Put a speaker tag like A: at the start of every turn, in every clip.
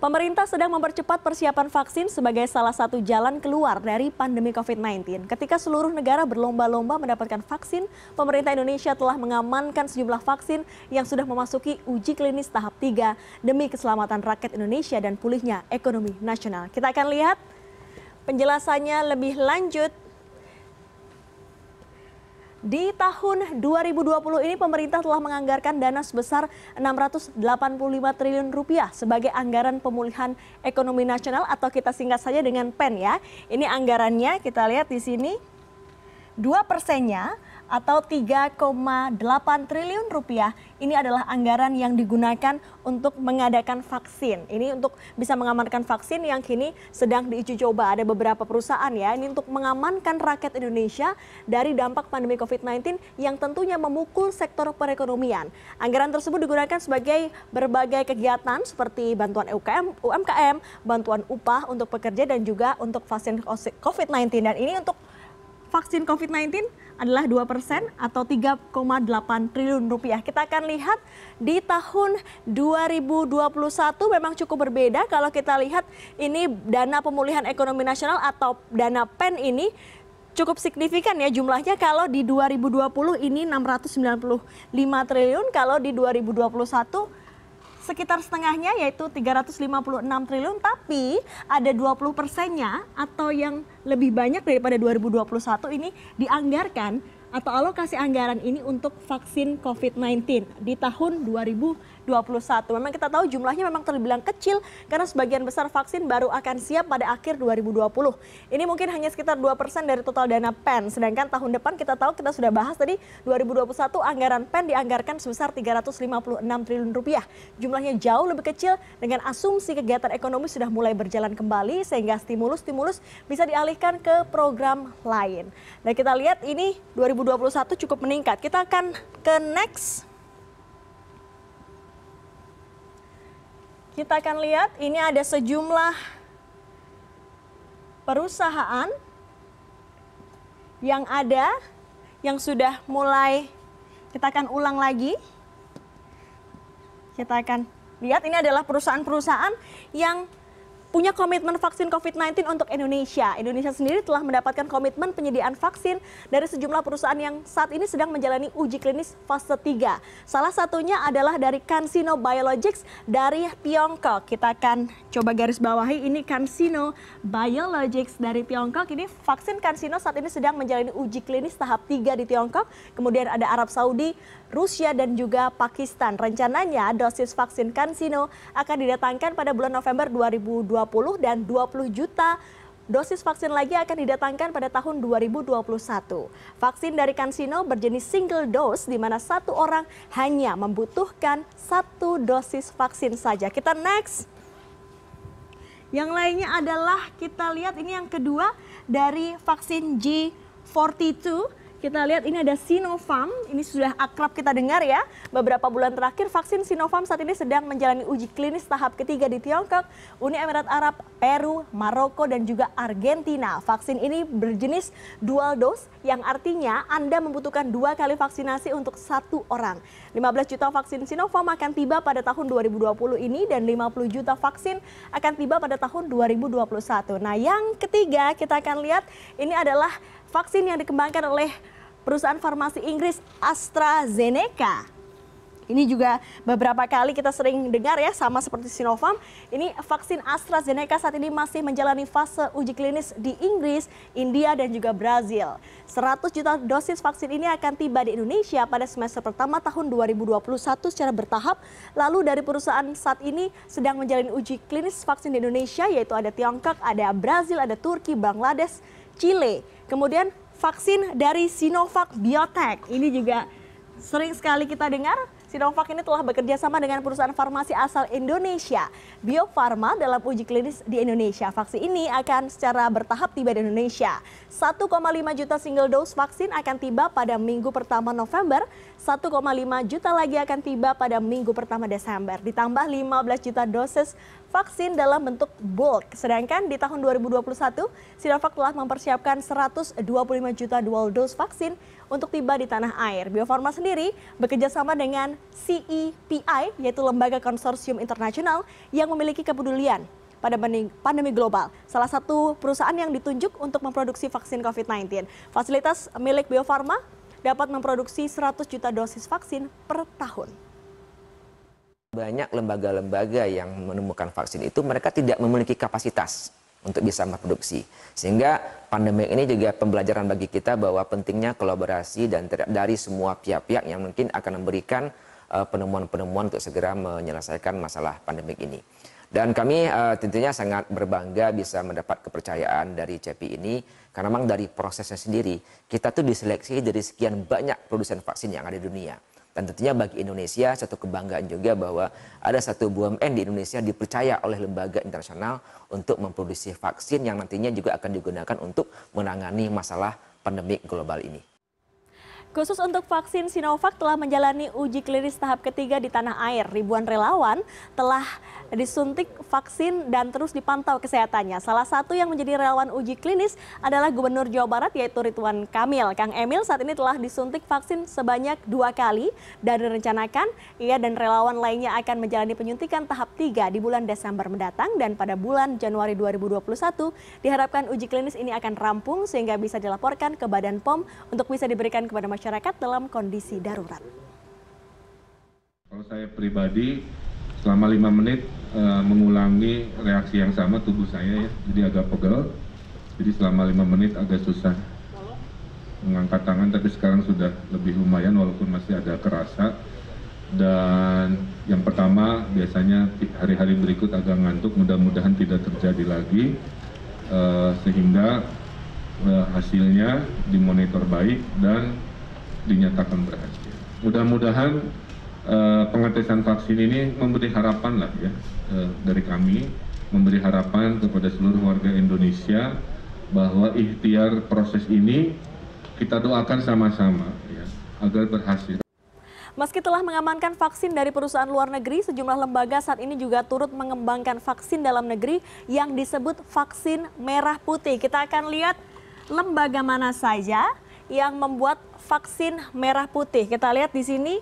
A: Pemerintah sedang mempercepat persiapan vaksin sebagai salah satu jalan keluar dari pandemi COVID-19. Ketika seluruh negara berlomba-lomba mendapatkan vaksin, pemerintah Indonesia telah mengamankan sejumlah vaksin yang sudah memasuki uji klinis tahap 3 demi keselamatan rakyat Indonesia dan pulihnya ekonomi nasional. Kita akan lihat penjelasannya lebih lanjut di tahun 2020 ini pemerintah telah menganggarkan dana sebesar 685 triliun rupiah sebagai anggaran pemulihan ekonomi nasional atau kita singkat saja dengan PEN ya. Ini anggarannya kita lihat di sini. dua persennya atau 3,8 triliun rupiah. Ini adalah anggaran yang digunakan untuk mengadakan vaksin. Ini untuk bisa mengamankan vaksin yang kini sedang diuji coba. Ada beberapa perusahaan ya. Ini untuk mengamankan rakyat Indonesia dari dampak pandemi COVID-19 yang tentunya memukul sektor perekonomian. Anggaran tersebut digunakan sebagai berbagai kegiatan seperti bantuan UKM, UMKM, bantuan upah untuk pekerja dan juga untuk vaksin COVID-19. Dan ini untuk vaksin COVID-19 adalah 2 persen atau 3,8 triliun rupiah. Kita akan lihat di tahun 2021 memang cukup berbeda kalau kita lihat ini dana pemulihan ekonomi nasional atau dana PEN ini cukup signifikan ya jumlahnya kalau di 2020 ini 695 triliun, kalau di 2021 sekitar setengahnya yaitu 356 triliun tapi ada 20 persennya atau yang lebih banyak daripada 2021 ini dianggarkan atau alokasi anggaran ini untuk vaksin COVID-19 di tahun 2000 Memang kita tahu jumlahnya memang terbilang kecil karena sebagian besar vaksin baru akan siap pada akhir 2020. Ini mungkin hanya sekitar 2% dari total dana PEN. Sedangkan tahun depan kita tahu kita sudah bahas tadi 2021 anggaran PEN dianggarkan sebesar 356 triliun rupiah. Jumlahnya jauh lebih kecil dengan asumsi kegiatan ekonomi sudah mulai berjalan kembali sehingga stimulus-stimulus bisa dialihkan ke program lain. Nah kita lihat ini 2021 cukup meningkat. Kita akan ke next Kita akan lihat ini ada sejumlah perusahaan yang ada yang sudah mulai kita akan ulang lagi. Kita akan lihat ini adalah perusahaan-perusahaan yang punya komitmen vaksin COVID-19 untuk Indonesia. Indonesia sendiri telah mendapatkan komitmen penyediaan vaksin dari sejumlah perusahaan yang saat ini sedang menjalani uji klinis fase 3. Salah satunya adalah dari CanSino Biologics dari Tiongkok. Kita akan coba garis bawahi ini CanSino Biologics dari Tiongkok. Ini vaksin CanSino saat ini sedang menjalani uji klinis tahap 3 di Tiongkok. Kemudian ada Arab Saudi, Rusia dan juga Pakistan. Rencananya dosis vaksin CanSino akan didatangkan pada bulan November 2020 2020 dan 20 juta dosis vaksin lagi akan didatangkan pada tahun 2021. Vaksin dari Kansino berjenis single dose di mana satu orang hanya membutuhkan satu dosis vaksin saja. Kita next. Yang lainnya adalah kita lihat ini yang kedua dari vaksin G42 kita lihat ini ada Sinovac, ini sudah akrab kita dengar ya. Beberapa bulan terakhir vaksin Sinovac saat ini sedang menjalani uji klinis tahap ketiga di Tiongkok, Uni Emirat Arab, Peru, Maroko dan juga Argentina. Vaksin ini berjenis dual dose yang artinya Anda membutuhkan dua kali vaksinasi untuk satu orang. 15 juta vaksin Sinovac akan tiba pada tahun 2020 ini dan 50 juta vaksin akan tiba pada tahun 2021. Nah, yang ketiga kita akan lihat ini adalah vaksin yang dikembangkan oleh perusahaan farmasi Inggris AstraZeneca. Ini juga beberapa kali kita sering dengar ya, sama seperti Sinovac. Ini vaksin AstraZeneca saat ini masih menjalani fase uji klinis di Inggris, India, dan juga Brazil. 100 juta dosis vaksin ini akan tiba di Indonesia pada semester pertama tahun 2021 secara bertahap. Lalu dari perusahaan saat ini sedang menjalani uji klinis vaksin di Indonesia, yaitu ada Tiongkok, ada Brazil, ada Turki, Bangladesh, Chile. Kemudian vaksin dari Sinovac Biotech. Ini juga sering sekali kita dengar Sinovac ini telah bekerja sama dengan perusahaan farmasi asal Indonesia, Bio Farma dalam uji klinis di Indonesia. Vaksin ini akan secara bertahap tiba di Indonesia. 1,5 juta single dose vaksin akan tiba pada minggu pertama November, 1,5 juta lagi akan tiba pada minggu pertama Desember, ditambah 15 juta dosis vaksin dalam bentuk bulk. Sedangkan di tahun 2021, Sinovac telah mempersiapkan 125 juta dual dose vaksin untuk tiba di tanah air. Bio Farma sendiri bekerjasama dengan CEPI, yaitu Lembaga Konsorsium Internasional yang memiliki kepedulian pada pandemi global. Salah satu perusahaan yang ditunjuk untuk memproduksi vaksin COVID-19. Fasilitas milik Bio Farma dapat memproduksi 100 juta dosis vaksin per tahun. Banyak lembaga-lembaga yang menemukan vaksin itu mereka tidak memiliki kapasitas untuk bisa memproduksi. Sehingga pandemi ini juga pembelajaran bagi kita bahwa pentingnya kolaborasi dan dari semua pihak-pihak yang mungkin akan memberikan eh, penemuan-penemuan untuk segera menyelesaikan masalah pandemi ini. Dan kami uh, tentunya sangat berbangga bisa mendapat kepercayaan dari CEPI ini karena memang dari prosesnya sendiri kita tuh diseleksi dari sekian banyak produsen vaksin yang ada di dunia. Dan tentunya bagi Indonesia satu kebanggaan juga bahwa ada satu BUMN di Indonesia dipercaya oleh lembaga internasional untuk memproduksi vaksin yang nantinya juga akan digunakan untuk menangani masalah pandemi global ini. Khusus untuk vaksin Sinovac telah menjalani uji klinis tahap ketiga di tanah air. Ribuan relawan telah disuntik vaksin dan terus dipantau kesehatannya. Salah satu yang menjadi relawan uji klinis adalah Gubernur Jawa Barat yaitu Ridwan Kamil. Kang Emil saat ini telah disuntik vaksin sebanyak dua kali dan direncanakan ia dan relawan lainnya akan menjalani penyuntikan tahap tiga di bulan Desember mendatang dan pada bulan Januari 2021 diharapkan uji klinis ini akan rampung sehingga bisa dilaporkan ke Badan POM untuk bisa diberikan kepada masyarakat masyarakat dalam kondisi darurat. Kalau saya pribadi selama lima menit e, mengulangi reaksi yang sama tubuh saya ya, jadi agak pegel. Jadi selama lima menit agak susah mengangkat tangan, tapi sekarang sudah lebih lumayan walaupun masih ada kerasa. Dan yang pertama biasanya hari-hari berikut agak ngantuk, mudah-mudahan tidak terjadi lagi. E, sehingga eh, hasilnya dimonitor baik dan dinyatakan berhasil. Mudah-mudahan uh, pengetesan vaksin ini memberi harapan lah ya uh, dari kami, memberi harapan kepada seluruh warga Indonesia bahwa ikhtiar proses ini kita doakan sama-sama ya, agar berhasil. Meski telah mengamankan vaksin dari perusahaan luar negeri, sejumlah lembaga saat ini juga turut mengembangkan vaksin dalam negeri yang disebut vaksin merah putih. Kita akan lihat lembaga mana saja yang membuat vaksin merah putih. Kita lihat di sini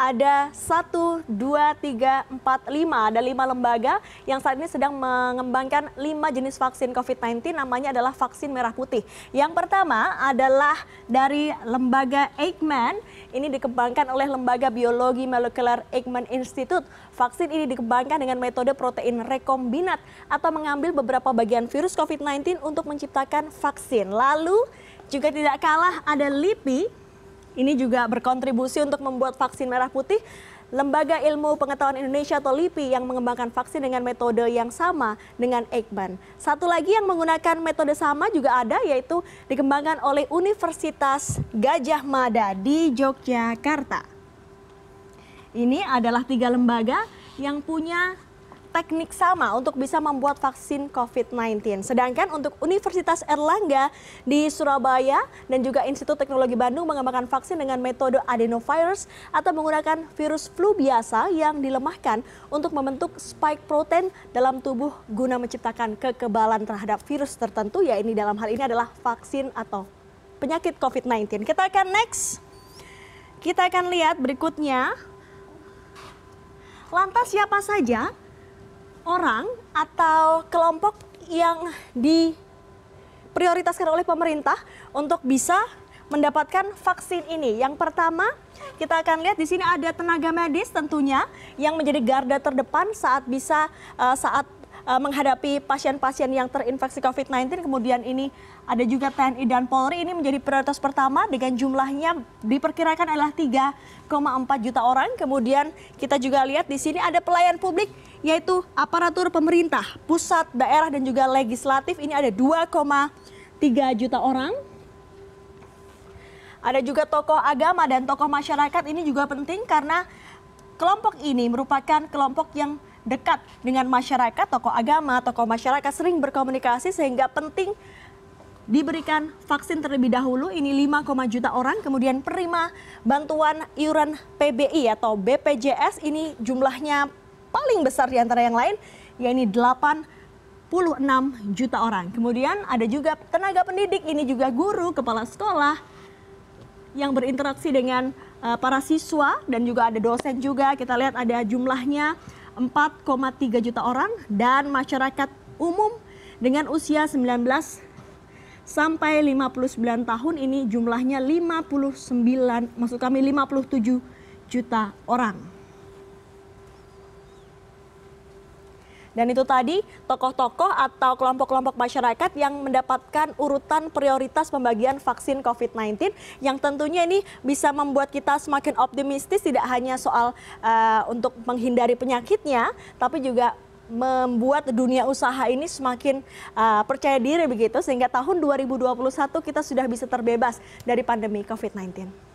A: ada 1, 2, 3, 4, 5. Ada 5 lembaga yang saat ini sedang mengembangkan 5 jenis vaksin COVID-19 namanya adalah vaksin merah putih. Yang pertama adalah dari lembaga Eijkman. Ini dikembangkan oleh lembaga biologi molekuler Eijkman Institute. Vaksin ini dikembangkan dengan metode protein rekombinat atau mengambil beberapa bagian virus COVID-19 untuk menciptakan vaksin. Lalu juga tidak kalah ada LIPI, ini juga berkontribusi untuk membuat vaksin merah putih. Lembaga Ilmu Pengetahuan Indonesia atau LIPI yang mengembangkan vaksin dengan metode yang sama dengan Ekban. Satu lagi yang menggunakan metode sama juga ada yaitu dikembangkan oleh Universitas Gajah Mada di Yogyakarta. Ini adalah tiga lembaga yang punya teknik sama untuk bisa membuat vaksin COVID-19. Sedangkan untuk Universitas Erlangga di Surabaya dan juga Institut Teknologi Bandung mengembangkan vaksin dengan metode adenovirus atau menggunakan virus flu biasa yang dilemahkan untuk membentuk spike protein dalam tubuh guna menciptakan kekebalan terhadap virus tertentu ya ini dalam hal ini adalah vaksin atau penyakit COVID-19. Kita akan next. Kita akan lihat berikutnya. Lantas siapa saja orang atau kelompok yang diprioritaskan oleh pemerintah untuk bisa mendapatkan vaksin ini. Yang pertama, kita akan lihat di sini ada tenaga medis tentunya yang menjadi garda terdepan saat bisa eh, saat Eh, menghadapi pasien-pasien yang terinfeksi COVID-19, kemudian ini ada juga TNI dan Polri, ini menjadi prioritas pertama dengan jumlahnya diperkirakan adalah 3,4 juta orang. Kemudian kita juga lihat di sini ada pelayan publik yaitu aparatur pemerintah, pusat, daerah, dan juga legislatif. Ini ada 2,3 juta orang. Ada juga tokoh agama dan tokoh masyarakat ini juga penting karena kelompok ini merupakan kelompok yang dekat dengan masyarakat, tokoh agama, tokoh masyarakat sering berkomunikasi sehingga penting diberikan vaksin terlebih dahulu ini 5, juta orang kemudian perima bantuan iuran PBI atau BPJS ini jumlahnya paling besar di antara yang lain yakni 8 enam juta orang. Kemudian ada juga tenaga pendidik, ini juga guru, kepala sekolah yang berinteraksi dengan eh, para siswa dan juga ada dosen juga. Kita lihat ada jumlahnya 4,3 juta orang dan masyarakat umum dengan usia 19 sampai 59 tahun ini jumlahnya 59 maksud kami 57 juta orang. Dan itu tadi tokoh-tokoh atau kelompok-kelompok masyarakat yang mendapatkan urutan prioritas pembagian vaksin COVID-19 yang tentunya ini bisa membuat kita semakin optimistis tidak hanya soal uh, untuk menghindari penyakitnya tapi juga membuat dunia usaha ini semakin uh, percaya diri begitu sehingga tahun 2021 kita sudah bisa terbebas dari pandemi COVID-19.